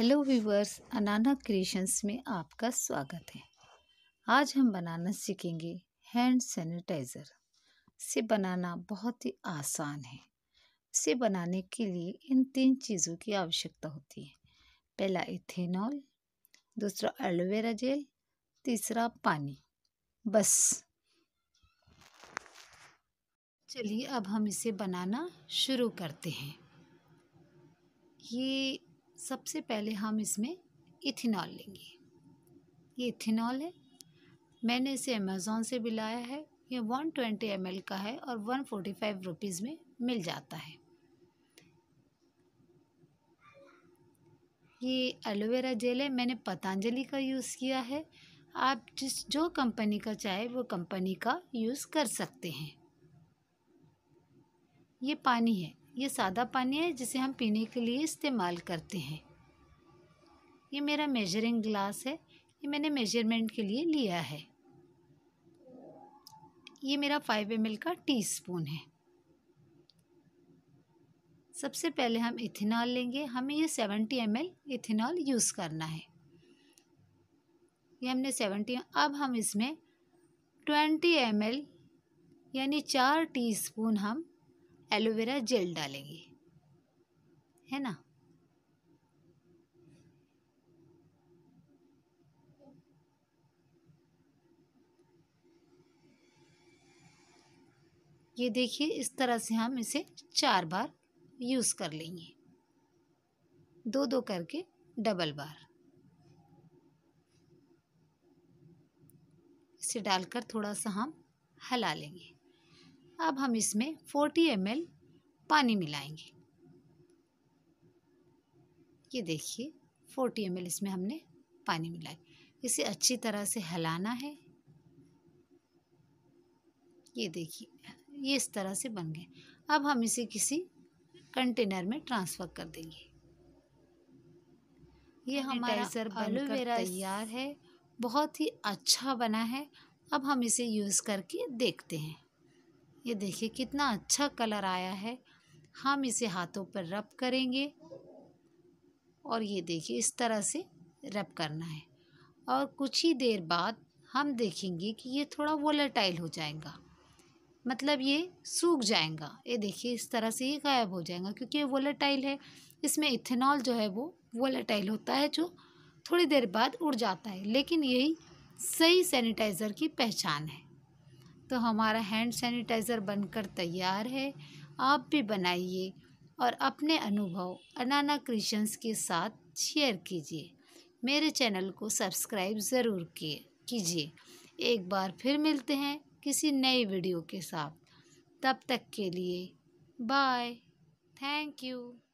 hello viewers अनाना creations में आपका स्वागत है आज हम बनाना सीखेंगे हैंड सैनिटाइज़र इसे बनाना बहुत ही आसान है इसे बनाने के लिए इन तीन चीज़ों की आवश्यकता होती है पहला इथेनॉल दूसरा एलोवेरा जेल तीसरा पानी बस चलिए अब हम इसे बनाना शुरू करते हैं ये सबसे पहले हम इसमें इथेनॉल लेंगे ये इथेनॉल है मैंने इसे अमेज़ोन से भी लाया है ये वन ट्वेंटी एम का है और वन फोर्टी फाइव रुपीज़ में मिल जाता है ये एलोवेरा जेल है मैंने पतंजलि का यूज़ किया है आप जिस जो कंपनी का चाहे वो कंपनी का यूज़ कर सकते हैं ये पानी है ये सादा पानी है जिसे हम पीने के लिए इस्तेमाल करते हैं ये मेरा मेजरिंग ग्लास है ये मैंने मेजरमेंट के लिए लिया है ये मेरा फाइव एम का टी स्पून है सबसे पहले हम इथेनॉल लेंगे हमें ये सेवेंटी एम इथेनॉल यूज़ करना है ये हमने सेवेंटी अब हम इसमें ट्वेंटी एम यानी चार टीस्पून हम एलोवेरा जेल डालेंगे है ना ये देखिए इस तरह से हम इसे चार बार यूज़ कर लेंगे दो दो करके डबल बार इसे डालकर थोड़ा सा हम हला लेंगे अब हम इसमें 40 एम पानी मिलाएंगे ये देखिए 40 एम इसमें हमने पानी मिलाया इसे अच्छी तरह से हलाना है ये देखिए ये इस तरह से बन गए अब हम इसे किसी कंटेनर में ट्रांसफ़र कर देंगे ये हमारा एलोवेरा तैयार है बहुत ही अच्छा बना है अब हम इसे यूज़ करके देखते हैं ये देखिए कितना अच्छा कलर आया है हम इसे हाथों पर रब करेंगे और ये देखिए इस तरह से रब करना है और कुछ ही देर बाद हम देखेंगे कि ये थोड़ा वोलेटाइल हो जाएगा मतलब ये सूख जाएगा ये देखिए इस तरह से ये गायब हो जाएगा क्योंकि ये वोलेटाइल है इसमें इथेनॉल जो है वो वोलेटाइल होता है जो थोड़ी देर बाद उड़ जाता है लेकिन यही सही सैनिटाइज़र की पहचान है तो हमारा हैंड सैनिटाइज़र बनकर तैयार है आप भी बनाइए और अपने अनुभव अनाना क्रिशंस के साथ शेयर कीजिए मेरे चैनल को सब्सक्राइब ज़रूर किए कीजिए एक बार फिर मिलते हैं किसी नई वीडियो के साथ तब तक के लिए बाय थैंक यू